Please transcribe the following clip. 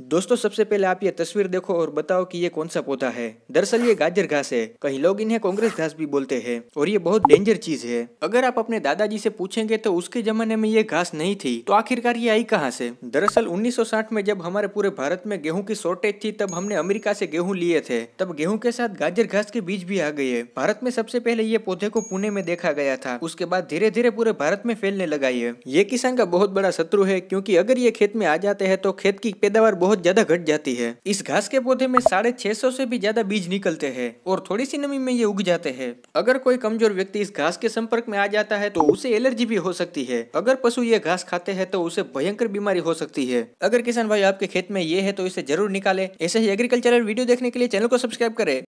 दोस्तों सबसे पहले आप ये तस्वीर देखो और बताओ कि ये कौन सा पौधा है दरअसल ये गाजर घास है कहीं लोग इन्हें कांग्रेस घास भी बोलते हैं और ये बहुत डेंजर चीज है अगर आप अपने दादाजी से पूछेंगे तो उसके जमाने में ये घास नहीं थी तो आखिरकार ये आई कहाँ से दरअसल 1960 में जब हमारे पूरे भारत में गेहूँ की शॉर्टेज थी तब हमने अमेरिका ऐसी गेहूँ लिए थे तब गेहूँ के साथ गाजर घास के बीज भी आ गए भारत में सबसे पहले ये पौधे को पुणे में देखा गया था उसके बाद धीरे धीरे पूरे भारत में फैलने लगा ये किसान का बहुत बड़ा शत्रु है क्यूँकी अगर ये खेत में आ जाते हैं तो खेत की पैदावार बहुत ज्यादा घट जाती है इस घास के पौधे में साढ़े छह सौ से भी ज्यादा बीज निकलते हैं और थोड़ी सी नमी में ये उग जाते हैं अगर कोई कमजोर व्यक्ति इस घास के संपर्क में आ जाता है तो उसे एलर्जी भी हो सकती है अगर पशु ये घास खाते हैं तो उसे भयंकर बीमारी हो सकती है अगर किसान भाई आपके खेत में ये है तो इसे जरूर निकाले ऐसे ही एग्रीकल्चरल वीडियो देखने के लिए चैनल को सब्सक्राइब करें